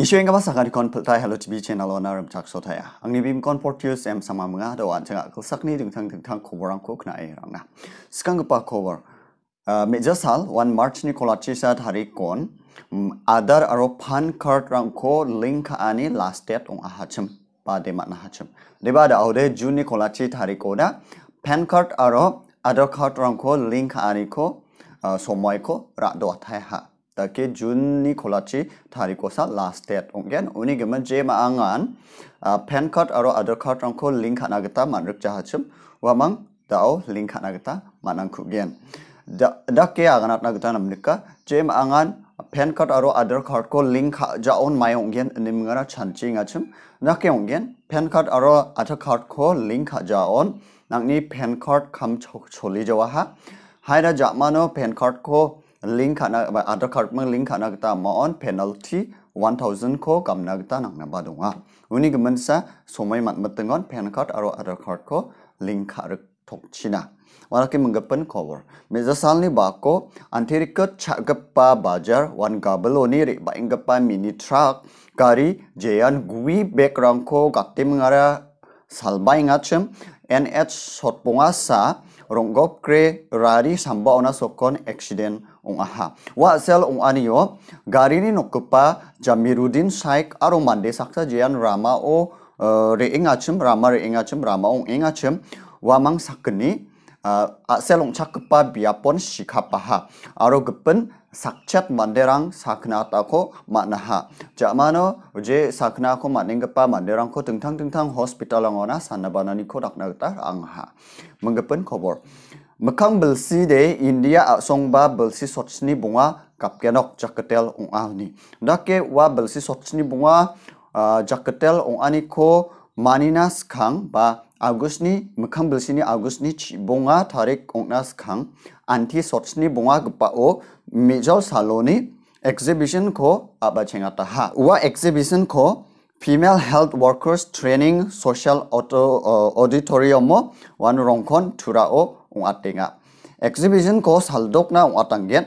Nishwenga basakari kon peltai hello chibi channel on aram chak sotaya. Ang nibim kon portius em sama mga dawan changa kulsakni dingtang dingtang koborang kuk na erang na. Skang pa kobor. Meja sal 1 March ni kolachi sa hari kon adar aro pan card rang ko link ani last date ong Ahachem, pa de mat na hachim. Deba da aude June ni kolachi hari ko da pan card aro adar card rang ko link ani ko সময় রাত দোয়াথায় হা take junni kholachi thari kosa last date onggen uni geman je ma angan pen card aro other card angko link hana gata manruk chahachum wamang dao link hana gata manang khugen da ke aganat na gata namnika je ma angan pen card aro other card ko link ja on mai onggen nimngara chanching achum na ke onggen pen card aro other card ko link ja on nangni pen card kam choli jawa ha हायरा जामानो PAN card को link खाना आधार कार्ड में लिंक खाना गता मॉन penalty thousand को कामना गता नांगना बादुंगा उनि गमनसा समय मत मतंगन पेन कार्ड और आधार कार्ड को लिंक खारक वाला वालाके मंगपन खबर मेजर साल मेजासालनि बाको आंतरिक छागप्पा बाजार वन गाबलोनि रे बाइंगप्पा मिनी ट्रक गारि जेयन गुवी बैकग्राउंड को गाते मंगारा एन एच सतपोंगा सा ronggop kre rari samba ona sokon accident ong aha wa sel ong aniyo gari ni nokupa jamirudin saik aro mande sakta jian rama o eh, re ingachim rama re ingachim rama ong ingachim wa mang sakni A 아 셀롱 차크파 비아폰 시카파하 아로 급은 삭챗 만데랑 사크나타코 마나하 자마노 우제 사크나코 마닝가파 만데랑코 등탕등탕 호스피탈랑오나 산나바나니 코닥나타 앙하 멍급은 코보 Mekang belsi de India aksong ba belsi sotsni bunga kapkenok jaketel ong ni. Dake wa belsi sotsni bunga jaketel ong ani ko maninas kang ba आगस्टनि मोखां बिलसिनि आगस्टनि बङा थारिक अंनासखां आन्थि सर्ट्सनि बङा गोपाओ मेजर सालनि एक्जिबिसनखौ आबा चेङाताहा उवा एक्जिबिसनखौ फिमेल हेल्थ वर्कार्स ट्रेनिं ससियेल अट' अडिटरियम वान रंखन थुराओ ओङा टेङा एक्जिबिसनखौ सालदकना ओङा टांगेन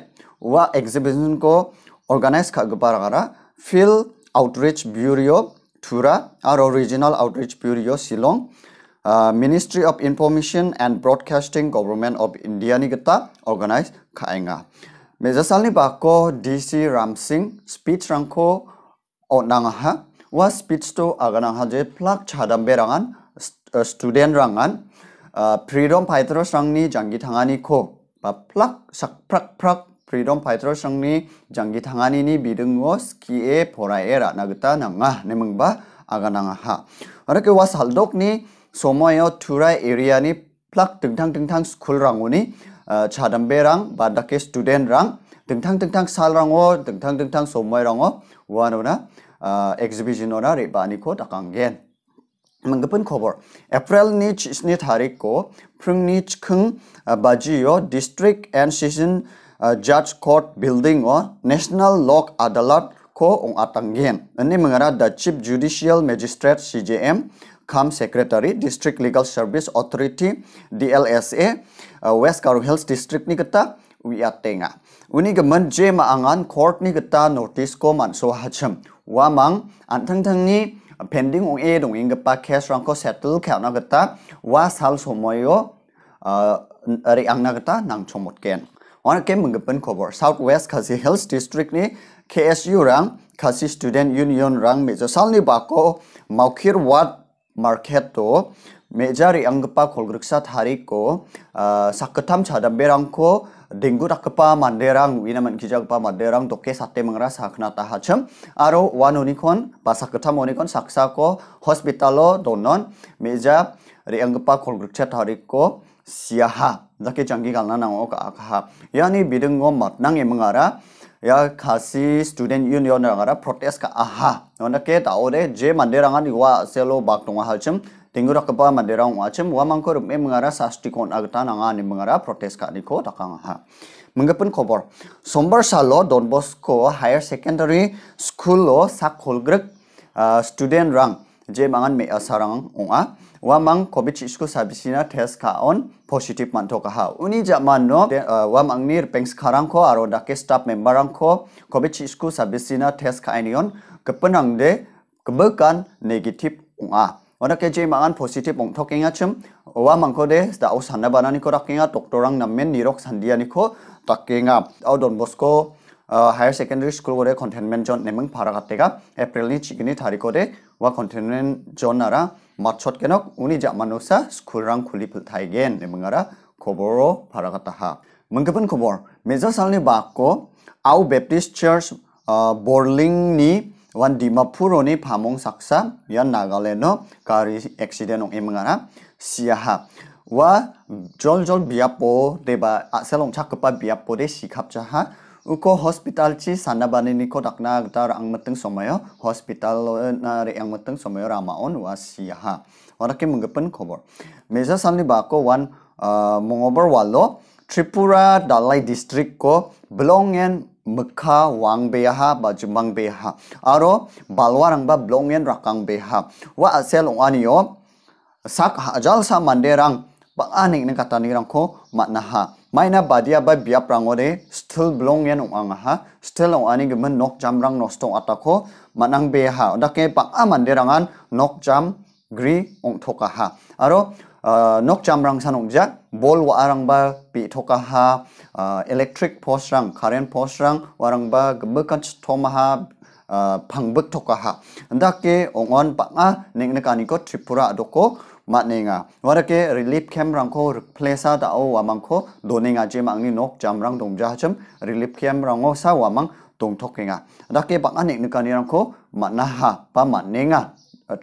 उवा एक्जिबिसनखौ अर्गानाइज खागोबा रागारा फिल्ड आउटरिच ब्युर' थुरा आरो regional outreach bureau' Shillong Uh, Ministry of Information and Broadcasting Government of India ni kita organize kainga. Meja sal ni bako DC Ram Singh speech rangko orang nang ha. Wa speech tu agan ha je plak cahdam berangan uh, student rangan uh, freedom fighters rang ni janggi thangani ko ba plak sak prak prak freedom fighters rang ni janggi thangani ini bidungo ski e pora era nagta ni nemung ba agan ha. Ara ke wa saldok ni somayo turai area ni plak tengtang tengtang school rangu ni uh, chadambe rang badake student rang tengtang tengtang sal rangu tengtang tengtang somayo rangu wano na uh, exhibition ona re bani ko takanggen Mengapun khobar, April ni ni tarik ko, Phung ni cheng baji yo district and season judge court building or national law adalat ko ong atanggen. Ini mengarah the chief judicial magistrate CJM. Kam Secretary District Legal Service Authority DLSA uh, West Garo Hills District ni kata wiatenga uni gemen je maangan court ni kata notice ko man so hacham wa mang anthang ni uh, pending ong e dong ing pa case rang ko settle khaw na kata wa sal somoyo uh, ari ang na kata nang chomot ken ona ke mung gepen khobor southwest khasi hills district ni KSU rang khasi student union rang mejo sal ni ba ko maukhir wat 마켓도 매자리 앙급바 골그룹사 다리고 사크탐 차단베랑코 딩구다급바 만데랑 위나만 기자급바 만데랑 도께 사태망라 사크나타 하첨 아로 와노니콘 바사크탐 오니콘 삭사코 호스피탈로 돈넌 매자 리앙급바 골그룹사 다리고 시야하 자케 장기 갈라나 오카 아카하 야니 비등고 맛낭 에망아라 ya khasi student union orang orang protest ke aha orang ke tahu deh je mandir orang ni wah selo bak tu ngah macam tinggal orang kepala mandir orang macam wah mangkor memang orang orang sasti kon agtan orang ni mengarah protest ke ni ko takang aha Mengapun khobar, sumber salo Don Bosco Higher Secondary School lo sakholgrek uh, student rang je mangan me asarang unga wamang covid school sabisina test ka on positive man thoka ha uni jaman no wamang ni pengs kharang ko aro dake staff member ang ko covid school sabisina test ka inion kepenang de kebekan negative unga 어떻게 제망한 포지티브 몽토깽아춤 와 망코데 다우 산나바나니코 락깽아 독도랑 남면 니록 산디아니코 락깽아 아우돈 보스코 하이어 세컨더리 스쿨 고래 컨텐먼트 존 네명 바라갔대가 에프릴니 지기니 다리코데 와 컨텐먼트 존 나라 mat kenok uni jak manusia sekurang kuli peltai gen ni mengara koboro parakataha. Mengkepen kobor, meja salni bako au Baptist Church uh, Borling ni wan Dimapuro ni pamong saksa yan Nagaleno kari accident ong imengara siaha. 와 졸졸 비아포 데바 아셀롱 차크바 비아포데 시캅자하 Uko hospital chi sana bani ni ko dakna gta ang meteng somayo hospital eh, na re ang meteng somayo ramaon wasiha. ha. Ora ke mengepen kobor. Meza sanli bako wan uh, eh, mongobor walo Tripura Dalai district ko belongen Mekah wang beha baju mang beha. Aro balwarang ba belongen rakang beha. Wa asel onio sak ajal ha, sa manderang ba aning ning kata ni rang ko matnaha maina badia ba bia prangore still belong yan ang ha still ang ani gman nok jam rang nosto atako manang be ha da ke pa amanderangan nok jam gri ong thoka ha aro ah, nok jam rang sanong ja bol wa arang ba pi thoka ha ah, electric post rang current post rang warang ba gbekan thoma ha ah, phangbuk thoka ha da ke ongon pa nga ningne kani ko tripura doko matninga warake relief camp rangko replace ata o amangko doninga jema angni nok jamrang rang dong cham relief camp rango sa wamang tong tokenga dake bang anek nika ni rangko manaha pa matninga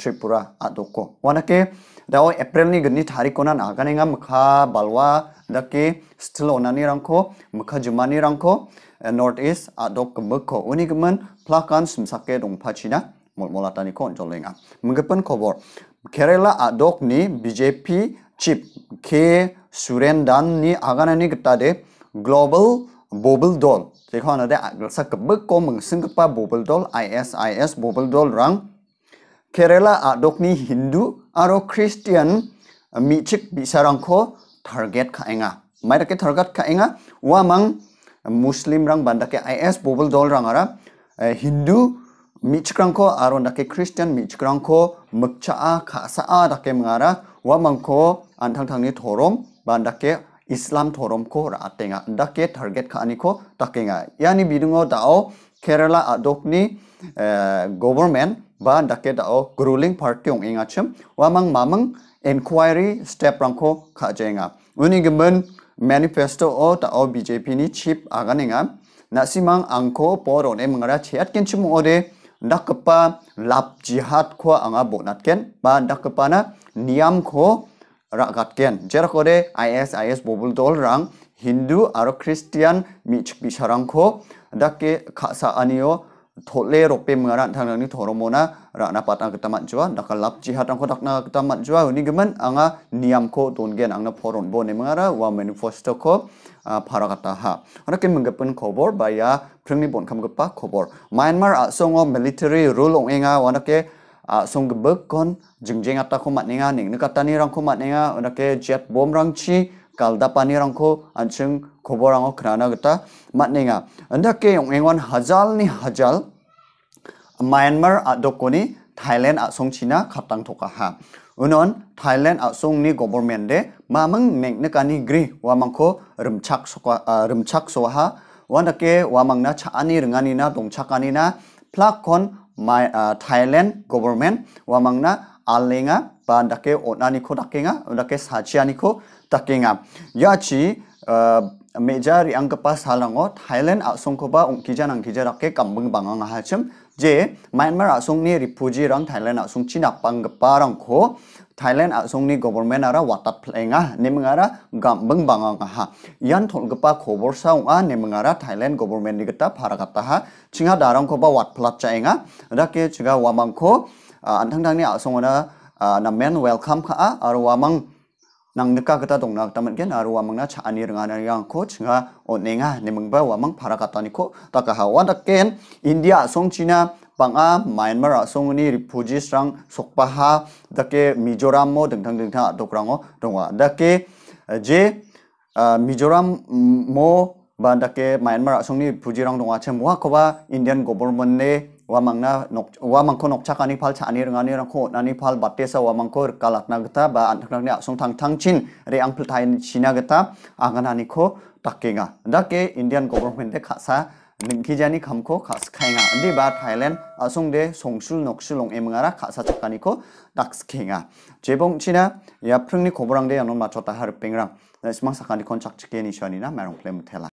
tripura adoko wanake dao april ni gni thari kona na gane mkha balwa dake still onani rangko mkha jumani rangko north east adok mkho unigman plakan sumsake dong phachina mol molata ni kon jolenga mgepen khobor Kerala adok ni BJP chip K Dan ni agan ni kita de global bubble doll. Jika anda agresif kebuk kau mengsingkapa bubble doll is bubble doll rang Kerala adok ni Hindu atau Christian micik bisa rang target ka enga. Mereka ke target ka enga. Wa mang Muslim rang bandar ke IS bubble doll rang ara eh, Hindu 미치크랑코 아론다케 크리스천 미치크랑코 묵차아 가사아 다케 망아라 와망코 안탕탕니 도롬 반다케 이슬람 도롬코 라땡아 다케 타겟 카니코 다케가 야니 비둥어 다오 케랄라 아독니 거버먼 바 다케 다오 그룰링 파티 옹 잉아침 와망 마망 인콰이리 스텝 랑코 카제가 우니금은 manifesto o 어 ta o bjp ni chip aga nenga nasimang angko poron e mangara chiat ken c h i m ode dakapa lap jihad ko anga bonat ken ba dakapa na niyam ko ragat ken jera kore IS IS bobul dol rang Hindu aro Christian mich bisharang ko dakke khasa aniyo thotle rope mengara thang ni thoromona ra na pata ke tamat jua da kal lap jihad ang kodak na ke tamat jua ni geman anga niam ko don gen angna phoron bo ne mengara wa manifesto ko phara kata ha ke ken mengapun khobor ba ya phring ni bon kham gupa khobor myanmar a song of military rule ong enga wa na ke a song gbe kon jingjing ata ko mat ninga ning ne kata ni rang ko mat ninga ana ke jet bomb rang chi kalda panirang ko a n c h e n g koborang o krana gata matninga anda ke yong engon hajal ni hajal Myanmar adokoni Thailand asong China khatang thoka ha unon Thailand asong ni government de mamang n e n g n e kani gri wamangko rumchak s o k a rumchak soha wanake wamangna chaani ringani na dongchakani na plakon my uh, Thailand government wamangna alenga ba dake onani ko dakenga dake sachi ani ko dakenga ya chi uh, major ang pa salango thailand asong ko ba ki janang ki jarake kambang banganga hachim je myanmar asong ni refugee rang thailand asong china pang pa rang ko thailand asong ni government ara watat plenga nemngara gambang banganga ha yan thol ge pa khobor sa a nemngara thailand government ni gata pharagata ha chinga darang ko ba wat plat chainga dake chiga wamang ko uh, an thang thang ni asong na namen welcome ka arwamang a nang nika kata dong nak tamat gen aru wamang na cha ani rengan a n g yang ko chinga onenga nemang ba wamang para kata ni ko taka hawa a ken india song china banga myanmar a song ni refugees rang sokpa ha dake mizoram mo dengthang dengthang dokrango dongwa dake je mizoram mo ba dake myanmar a song ni r e f u g e e rang dongwa che m wa ko ba indian government ne wamangna nok wamangko nokchakani p a l chani rangani rangko nani p a l battesa wamangko kalatna gata ba anthaknakni a s u n g t a n g t a n g chin re angphil thain china gata anganani ko takenga k dake k indian government de khasa chakani china jani khamko khas khainga andi ningki thailand songsul nok de emngara asung ba ya p 능기자니 감코 가스카잉아 근데 바타 a 랜 o 아송데 송술 녹술롱 에밍아라 가 n 작가니 s 낙스케잉아 제봉치나 야프릉니 고브 a k c 원맞 k e ni s h 스 n i na marong plem 플레 e l a